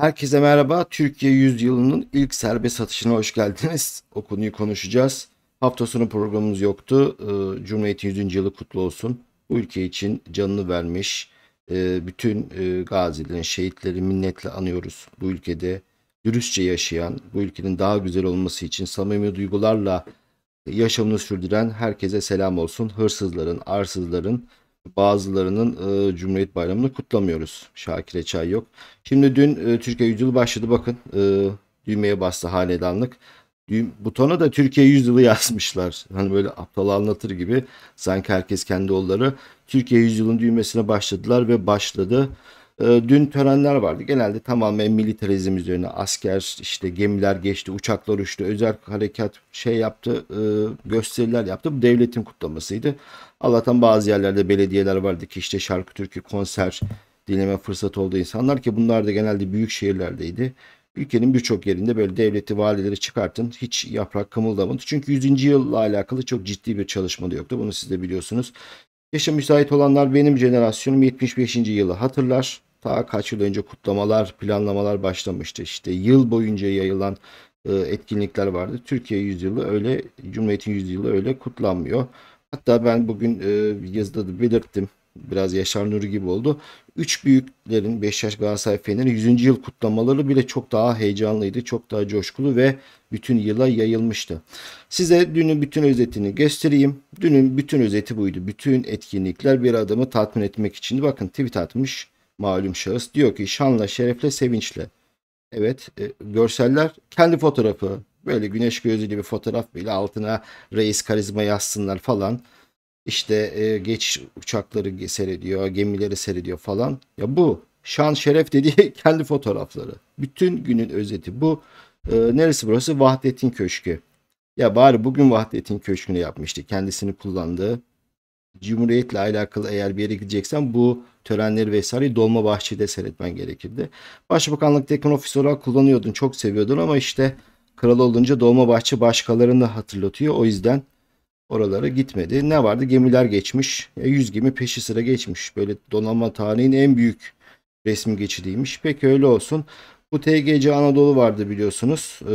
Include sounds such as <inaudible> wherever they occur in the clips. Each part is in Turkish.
Herkese merhaba. Türkiye Yüzyılının ilk serbest satışına hoş geldiniz. O konuyu konuşacağız. Hafta sonu programımız yoktu. Ee, Cumhuriyet'in 100. yılı kutlu olsun. Bu ülke için canını vermiş e, bütün e, gazilerin, şehitleri minnetle anıyoruz. Bu ülkede dürüstçe yaşayan, bu ülkenin daha güzel olması için samimi duygularla yaşamını sürdüren herkese selam olsun. Hırsızların, arsızların, bazılarının e, Cumhuriyet Bayramı'nı kutlamıyoruz. Şakir'e çay yok. Şimdi dün e, Türkiye yüzyılı başladı bakın. E, düğmeye bastı hanedanlık. Düğüm, butona da Türkiye yüzyılı <laughs> yazmışlar. Hani böyle aptal anlatır gibi. Sanki herkes kendi oğulları. Türkiye yüzyılın düğmesine başladılar ve başladı. Ee, dün törenler vardı. Genelde tamamen militarizm üzerine asker işte gemiler geçti, uçaklar uçtu, özel harekat şey yaptı, e, gösteriler yaptı. Bu devletin kutlamasıydı. Allah'tan bazı yerlerde belediyeler vardı ki işte şarkı, türkü, konser dinleme fırsatı oldu insanlar ki bunlar da genelde büyük şehirlerdeydi. Ülkenin birçok yerinde böyle devleti, valileri çıkartın. Hiç yaprak kımıldamadı. Çünkü 100. yılla alakalı çok ciddi bir çalışma da yoktu. Bunu siz de biliyorsunuz. Yaşa müsait olanlar benim jenerasyonum 75. yılı hatırlar ta kaç yıl önce kutlamalar, planlamalar başlamıştı. İşte yıl boyunca yayılan e, etkinlikler vardı. Türkiye yüzyılı öyle, Cumhuriyet'in yüzyılı öyle kutlanmıyor. Hatta ben bugün e, yazıda da belirttim. Biraz Yaşar Nuri gibi oldu. Üç büyüklerin Beşiktaş, Galatasaray, Fener'in 100. yıl kutlamaları bile çok daha heyecanlıydı. Çok daha coşkulu ve bütün yıla yayılmıştı. Size dünün bütün özetini göstereyim. Dünün bütün özeti buydu. Bütün etkinlikler bir adamı tatmin etmek için. Bakın tweet atmış malum şahıs diyor ki şanla, şerefle, sevinçle. Evet e, görseller kendi fotoğrafı böyle güneş gözlü bir fotoğraf böyle altına reis karizma yazsınlar falan. İşte e, geç uçakları seyrediyor, gemileri seyrediyor falan. Ya bu şan şeref dediği <laughs> kendi fotoğrafları. Bütün günün özeti bu. E, neresi burası? Vahdettin Köşkü. Ya bari bugün Vahdettin Köşkü'nü yapmıştı. Kendisini kullandığı Cumhuriyetle alakalı eğer bir yere gideceksen bu törenleri vesaire dolma bahçede seyretmen gerekirdi. Başbakanlıkta yakın ofis olarak kullanıyordun, çok seviyordun ama işte kral olunca dolma bahçe başkalarını hatırlatıyor. O yüzden oralara gitmedi. Ne vardı? Gemiler geçmiş. 100 e, gemi peşi sıra geçmiş. Böyle donanma tarihinin en büyük resmi geçidiymiş. Peki öyle olsun. Bu TGC Anadolu vardı biliyorsunuz. Ee,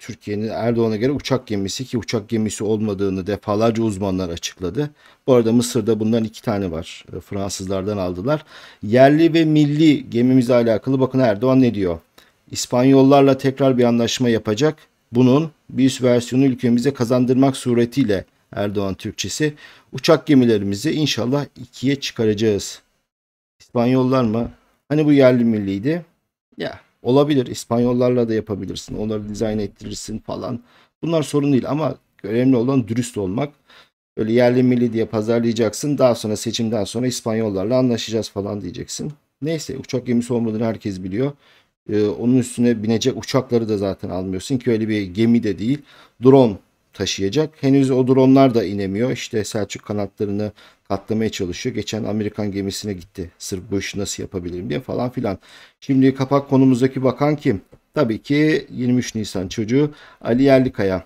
Türkiye'nin Erdoğan'a göre uçak gemisi ki uçak gemisi olmadığını defalarca uzmanlar açıkladı. Bu arada Mısır'da bundan iki tane var. E, Fransızlardan aldılar. Yerli ve milli gemimizle alakalı bakın Erdoğan ne diyor? İspanyollarla tekrar bir anlaşma yapacak. Bunun bir üst versiyonu ülkemize kazandırmak suretiyle Erdoğan Türkçesi uçak gemilerimizi inşallah ikiye çıkaracağız. İspanyollar mı? Hani bu yerli milliydi? Ya Olabilir İspanyollarla da yapabilirsin. Onları dizayn ettirirsin falan. Bunlar sorun değil ama önemli olan dürüst olmak. Öyle yerli milli diye pazarlayacaksın. Daha sonra seçimden sonra İspanyollarla anlaşacağız falan diyeceksin. Neyse uçak gemisi olmadığını herkes biliyor. Ee, onun üstüne binecek uçakları da zaten almıyorsun ki öyle bir gemi de değil. Drone taşıyacak. Henüz o dronlar da inemiyor. İşte Selçuk kanatlarını katlamaya çalışıyor. Geçen Amerikan gemisine gitti. Sırf bu işi nasıl yapabilirim diye falan filan. Şimdi kapak konumuzdaki bakan kim? Tabii ki 23 Nisan çocuğu Ali Yerlikaya.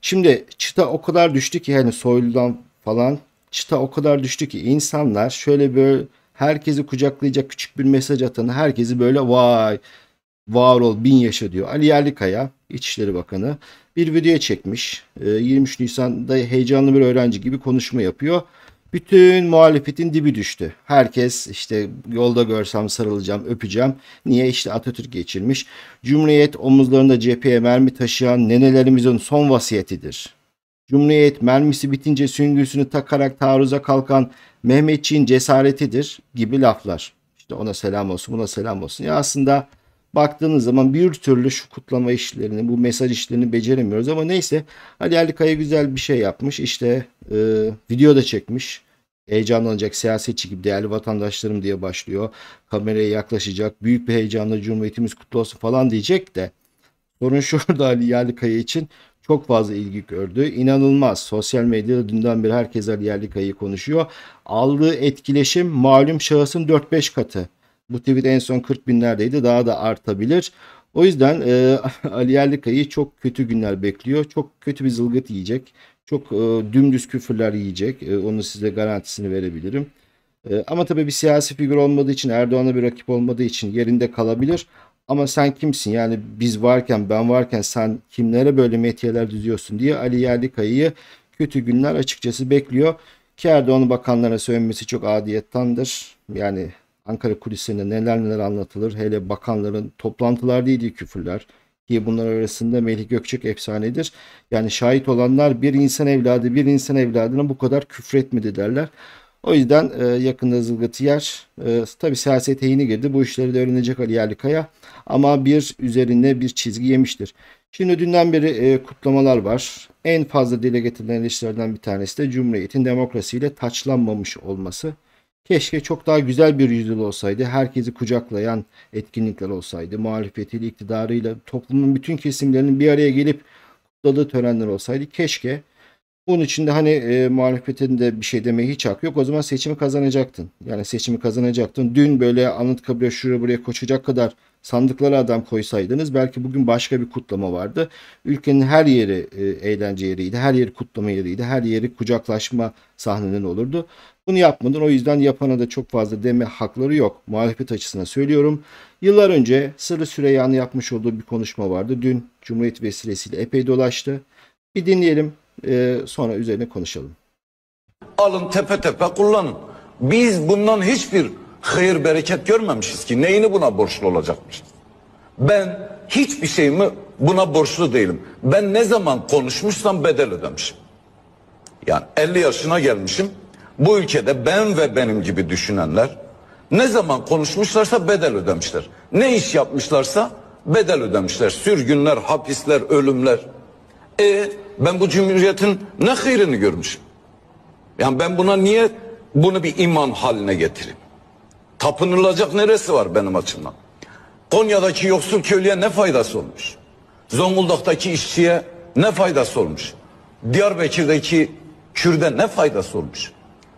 Şimdi çıta o kadar düştü ki hani soyludan falan çıta o kadar düştü ki insanlar şöyle böyle herkesi kucaklayacak küçük bir mesaj atan herkesi böyle vay var ol bin yaşa diyor. Ali Yerlikaya İçişleri Bakanı bir video çekmiş. 23 ee, Nisan'da heyecanlı bir öğrenci gibi konuşma yapıyor. Bütün muhalefetin dibi düştü. Herkes işte yolda görsem sarılacağım, öpeceğim. Niye? işte Atatürk geçirmiş. Cumhuriyet omuzlarında cepheye mermi taşıyan nenelerimizin son vasiyetidir. Cumhuriyet mermisi bitince süngüsünü takarak taarruza kalkan Mehmetçiğin cesaretidir gibi laflar. İşte ona selam olsun, buna selam olsun. Ya aslında baktığınız zaman bir türlü şu kutlama işlerini, bu mesaj işlerini beceremiyoruz. Ama neyse Ali Erlikaya güzel bir şey yapmış. İşte e, video da çekmiş. Heyecanlanacak siyasetçi gibi değerli vatandaşlarım diye başlıyor. Kameraya yaklaşacak. Büyük bir heyecanla Cumhuriyetimiz kutlu olsun falan diyecek de. Sorun şurada Ali Yerlikaya için çok fazla ilgi gördü. İnanılmaz. Sosyal medyada dünden beri herkes Ali Yerlikaya'yı konuşuyor. Aldığı etkileşim malum şahısın 4-5 katı. Bu tweet en son 40 binlerdeydi. Daha da artabilir. O yüzden e, <laughs> Ali Yerlikayı çok kötü günler bekliyor. Çok kötü bir zılgıt yiyecek. Çok e, dümdüz küfürler yiyecek. E, onun size garantisini verebilirim. E, ama tabii bir siyasi figür olmadığı için, Erdoğan'a bir rakip olmadığı için yerinde kalabilir. Ama sen kimsin? Yani biz varken, ben varken sen kimlere böyle metiyeler düzüyorsun diye Ali Yerlikayı kötü günler açıkçası bekliyor. Ki Erdoğan'ın bakanlara söylenmesi çok adiyettandır. Yani Ankara kulisinde neler neler anlatılır. Hele bakanların toplantılarda yediği küfürler ki bunlar arasında Melih Gökçek efsanedir. Yani şahit olanlar bir insan evladı bir insan evladına bu kadar küfür etmedi derler. O yüzden e, yakında Zılgıtı Yer e, tabi siyasete yeni girdi. Bu işleri de öğrenecek Ali Yerlikaya ama bir üzerinde bir çizgi yemiştir. Şimdi dünden beri e, kutlamalar var. En fazla dile getirilen işlerden bir tanesi de Cumhuriyet'in demokrasiyle taçlanmamış olması. Keşke çok daha güzel bir yüzyıl olsaydı, herkesi kucaklayan etkinlikler olsaydı, muhalefetiyle, iktidarıyla, toplumun bütün kesimlerinin bir araya gelip kutladığı törenler olsaydı. Keşke bunun için de hani e, muhalefetin de bir şey demeye hiç hak yok. O zaman seçimi kazanacaktın. Yani seçimi kazanacaktın. Dün böyle Anıtkabir'e şuraya buraya koşacak kadar sandıklara adam koysaydınız belki bugün başka bir kutlama vardı. Ülkenin her yeri e, eğlence yeriydi, her yeri kutlama yeriydi, her yeri kucaklaşma sahneleri olurdu. Bunu yapmadın o yüzden yapana da çok fazla deme hakları yok. Muhalefet açısından söylüyorum. Yıllar önce Sırrı Süreyya'nın yapmış olduğu bir konuşma vardı. Dün Cumhuriyet vesilesiyle epey dolaştı. Bir dinleyelim e, sonra üzerine konuşalım. Alın tepe tepe kullanın. Biz bundan hiçbir hayır bereket görmemişiz ki. Neyini buna borçlu olacakmışız? Ben hiçbir şeyimi buna borçlu değilim. Ben ne zaman konuşmuşsam bedel ödemişim. Yani 50 yaşına gelmişim. Bu ülkede ben ve benim gibi düşünenler ne zaman konuşmuşlarsa bedel ödemişler. Ne iş yapmışlarsa bedel ödemişler. Sürgünler, hapisler, ölümler. E ben bu cumhuriyetin ne hayrını görmüşüm? Yani ben buna niye bunu bir iman haline getireyim? Tapınılacak neresi var benim açımdan? Konya'daki yoksul köylüye ne faydası olmuş? Zonguldak'taki işçiye ne faydası olmuş? Diyarbakır'daki Kürde ne faydası olmuş?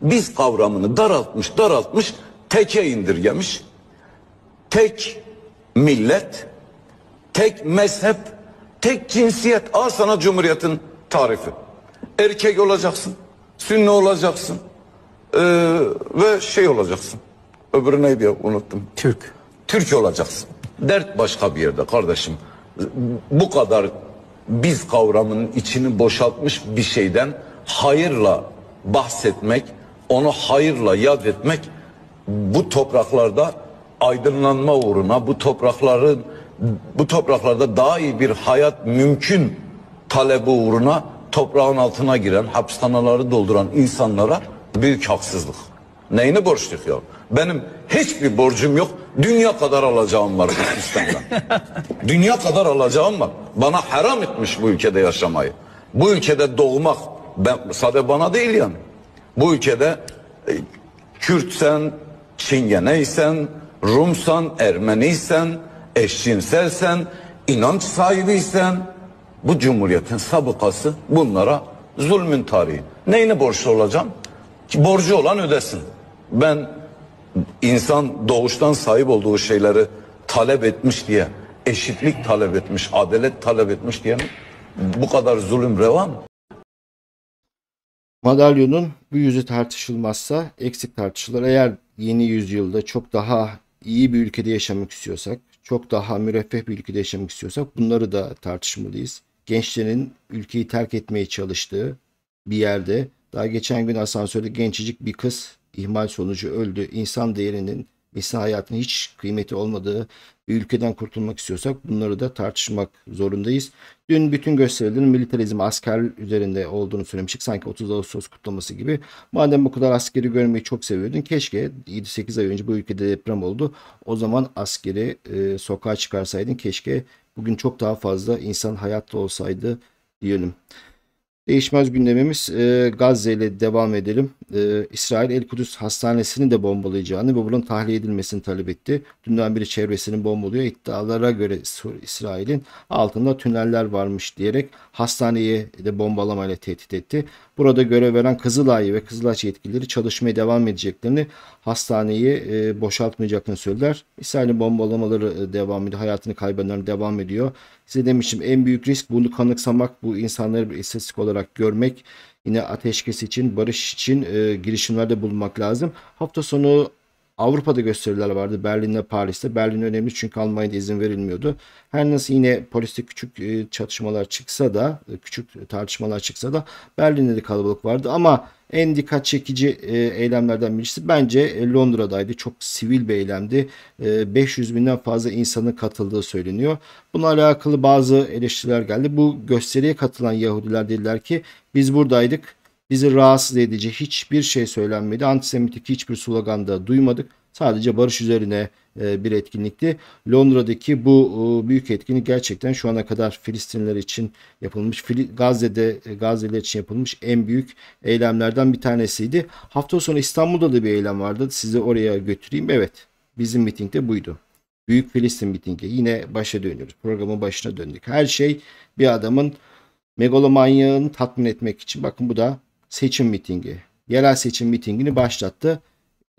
biz kavramını daraltmış daraltmış teke indirgemiş. Tek millet, tek mezhep, tek cinsiyet. Al sana cumhuriyetin tarifi. Erkek olacaksın, sünni olacaksın ee, ve şey olacaksın. Öbürü neydi ya unuttum. Türk. Türk olacaksın. Dert başka bir yerde kardeşim. Bu kadar biz kavramının içini boşaltmış bir şeyden hayırla bahsetmek onu hayırla yad etmek bu topraklarda aydınlanma uğruna bu toprakların bu topraklarda daha iyi bir hayat mümkün talebi uğruna toprağın altına giren, hapishaneleri dolduran insanlara büyük haksızlık. Neyini borçluyuk ya? Benim hiçbir borcum yok. Dünya kadar alacağım var bu sistemden. <laughs> Dünya kadar alacağım var. Bana haram etmiş bu ülkede yaşamayı. Bu ülkede doğmak ben, sadece bana değil yani. Bu ülkede e, Kürtsen, Çingeneysen, Rumsan, Ermeniysen, eşcinselsen, inanç sahibiysen bu cumhuriyetin sabıkası bunlara zulmün tarihi. Neyine borçlu olacağım? Ki borcu olan ödesin. Ben insan doğuştan sahip olduğu şeyleri talep etmiş diye, eşitlik talep etmiş, adalet talep etmiş diye bu kadar zulüm revan Madalyonun bu yüzü tartışılmazsa eksik tartışılır. Eğer yeni yüzyılda çok daha iyi bir ülkede yaşamak istiyorsak, çok daha müreffeh bir ülkede yaşamak istiyorsak bunları da tartışmalıyız. Gençlerin ülkeyi terk etmeye çalıştığı bir yerde daha geçen gün asansörde gençicik bir kız ihmal sonucu öldü. İnsan değerinin insan hayatının hiç kıymeti olmadığı bir ülkeden kurtulmak istiyorsak bunları da tartışmak zorundayız. Dün bütün gösterilerin militarizm asker üzerinde olduğunu söylemiştik. Sanki 30 Ağustos kutlaması gibi. Madem bu kadar askeri görmeyi çok seviyordun keşke 7-8 ay önce bu ülkede deprem oldu. O zaman askeri e, sokağa çıkarsaydın keşke bugün çok daha fazla insan hayatta olsaydı diyelim. Değişmez gündemimiz e, Gazze ile devam edelim. E, İsrail El Kudüs Hastanesi'ni de bombalayacağını ve bunun tahliye edilmesini talep etti. Dünden beri çevresini bombalıyor. İddialara göre İsrail'in altında tüneller varmış diyerek hastaneyi de bombalamayla tehdit etti. Burada görev veren Kızılay ve Kızılaç yetkilileri çalışmaya devam edeceklerini, hastaneyi e, boşaltmayacaklarını söylediler. İsrail'in bombalamaları e, devam ediyor, hayatını kaybedenler devam ediyor. Size demiştim en büyük risk bunu kanıksamak, bu insanları bir istatistik olarak görmek. Yine ateşkes için, barış için e, girişimlerde bulunmak lazım. Hafta sonu Avrupa'da gösteriler vardı Berlin'de Paris'te. Berlin önemli çünkü Almanya'da izin verilmiyordu. Her nasıl yine poliste küçük e, çatışmalar çıksa da e, küçük tartışmalar çıksa da Berlin'de de kalabalık vardı ama en dikkat çekici e, eylemlerden birisi bence Londra'daydı. Çok sivil bir eylemdi. 500 binden fazla insanın katıldığı söyleniyor. Buna alakalı bazı eleştiriler geldi. Bu gösteriye katılan Yahudiler dediler ki biz buradaydık Bizi rahatsız edici hiçbir şey söylenmedi. Antisemitik hiçbir slogan da duymadık. Sadece barış üzerine e, bir etkinlikti. Londra'daki bu e, büyük etkinlik gerçekten şu ana kadar Filistinler için yapılmış, Gazze'de e, Gazze'liler için yapılmış en büyük eylemlerden bir tanesiydi. Hafta sonu İstanbul'da da bir eylem vardı. Sizi oraya götüreyim. Evet, bizim miting de buydu. Büyük Filistin mitingi. Yine başa dönüyoruz. Programın başına döndük. Her şey bir adamın megalomanyağını tatmin etmek için. Bakın bu da seçim mitingi, yerel seçim mitingini başlattı.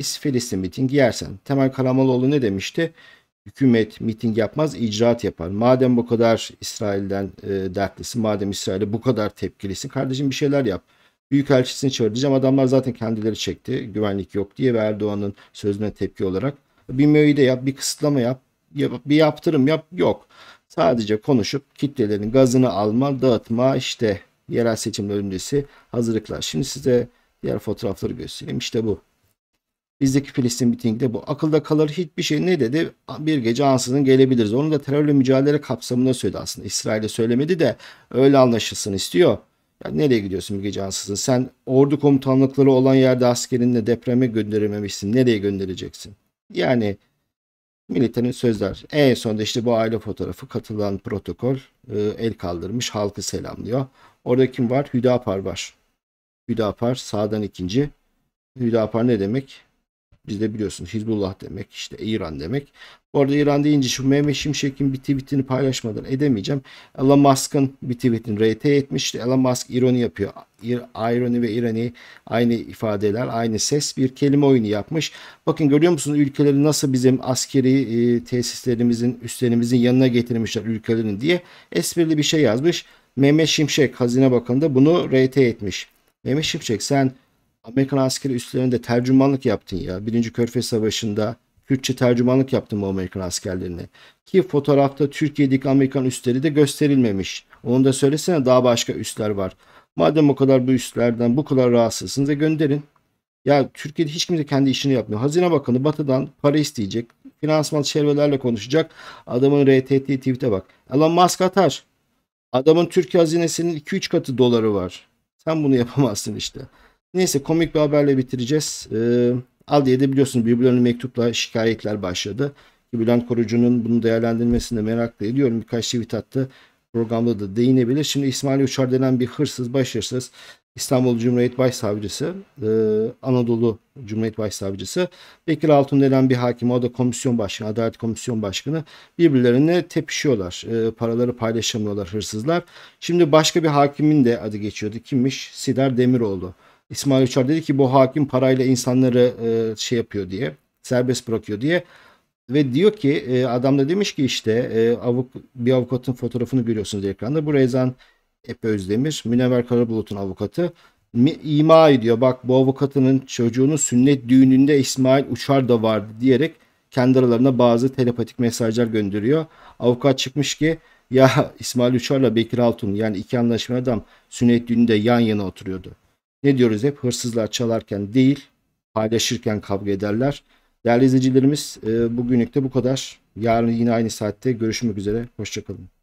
Filistin mitingi yersen. Temel Karamollaoğlu ne demişti? Hükümet miting yapmaz, icraat yapar. Madem bu kadar İsrail'den e, dertlisin, madem İsrail'e bu kadar tepkilisin, kardeşim bir şeyler yap. Büyükelçisini çağıracağım. Adamlar zaten kendileri çekti. Güvenlik yok diye ve Erdoğan'ın sözüne tepki olarak. Bir möyde yap, bir kısıtlama yap, yap, bir yaptırım yap. Yok. Sadece konuşup kitlelerin gazını alma, dağıtma, işte yerel seçimler öncesi hazırlıklar. Şimdi size diğer fotoğrafları göstereyim. İşte bu. Bizdeki Filistin mitingde bu. Akılda kalır hiçbir şey ne dedi? Bir gece ansızın gelebiliriz. Onu da terörle mücadele kapsamında söyledi aslında. İsrail'e söylemedi de öyle anlaşılsın istiyor. Ya nereye gidiyorsun bir gece ansızın? Sen ordu komutanlıkları olan yerde askerinle depreme gönderememişsin. Nereye göndereceksin? Yani Militenin sözler. En sonunda işte bu aile fotoğrafı katılan protokol e, el kaldırmış halkı selamlıyor. Orada kim var? Hüdapar var. Hüdapar sağdan ikinci. Hüdapar ne demek? Biz de biliyorsunuz Hizbullah demek işte İran demek. Bu arada İran deyince şu Mehmet Şimşek'in bir tweetini paylaşmadan edemeyeceğim. Elon Musk'ın bir tweetini RT etmiş. İşte Elon Musk ironi yapıyor. Ironi ve ironi aynı ifadeler, aynı ses bir kelime oyunu yapmış. Bakın görüyor musunuz ülkeleri nasıl bizim askeri e, tesislerimizin, üstlerimizin yanına getirmişler ülkelerin diye esprili bir şey yazmış. Mehmet Şimşek Hazine Bakanı da bunu RT etmiş. Mehmet Şimşek sen Amerikan askeri üslerinde tercümanlık yaptın ya. Birinci Körfez Savaşı'nda Kürtçe tercümanlık yaptın bu Amerikan askerlerine. Ki fotoğrafta Türkiye'deki Amerikan üsleri de gösterilmemiş. Onu da söylesene daha başka üsler var. Madem o kadar bu üslerden bu kadar rahatsızsınız da gönderin. Ya Türkiye'de hiç kimse kendi işini yapmıyor. Hazine Bakanı batıdan para isteyecek. Finansman çevrelerle konuşacak. Adamın RTT, tweet'e bak. Elon Musk atar. Adamın Türkiye hazinesinin 2-3 katı doları var. Sen bunu <laughs> yapamazsın işte. Neyse komik bir haberle bitireceğiz. Ee, de biliyorsun, birbirlerine mektupla şikayetler başladı. Bülent Korucu'nun bunu değerlendirmesinde meraklı ediyorum. Birkaç tweet attı. Programda da değinebilir. Şimdi İsmail Uçar denen bir hırsız, başarısız İstanbul Cumhuriyet Başsavcısı, e, Anadolu Cumhuriyet Başsavcısı, Bekir Altun denen bir hakim, o da komisyon başkanı, Adalet Komisyon Başkanı birbirlerine tepişiyorlar. E, paraları paylaşamıyorlar hırsızlar. Şimdi başka bir hakimin de adı geçiyordu. Kimmiş? Sider Demiroğlu. İsmail Uçar dedi ki bu hakim parayla insanları e, şey yapıyor diye serbest bırakıyor diye ve diyor ki e, adam da demiş ki işte e, avuk, bir avukatın fotoğrafını görüyorsunuz ekranda bu Rezan Epe Özdemir Münevver Karabulut'un avukatı ima ediyor bak bu avukatının çocuğunun sünnet düğününde İsmail Uçar da vardı diyerek kendi aralarına bazı telepatik mesajlar gönderiyor. Avukat çıkmış ki ya İsmail Uçar'la Bekir Altun yani iki anlaşma adam sünnet düğünde yan yana oturuyordu ne diyoruz hep hırsızlar çalarken değil paylaşırken kavga ederler. Değerli izleyicilerimiz e, bugünlük de bu kadar. Yarın yine aynı saatte görüşmek üzere. Hoşçakalın.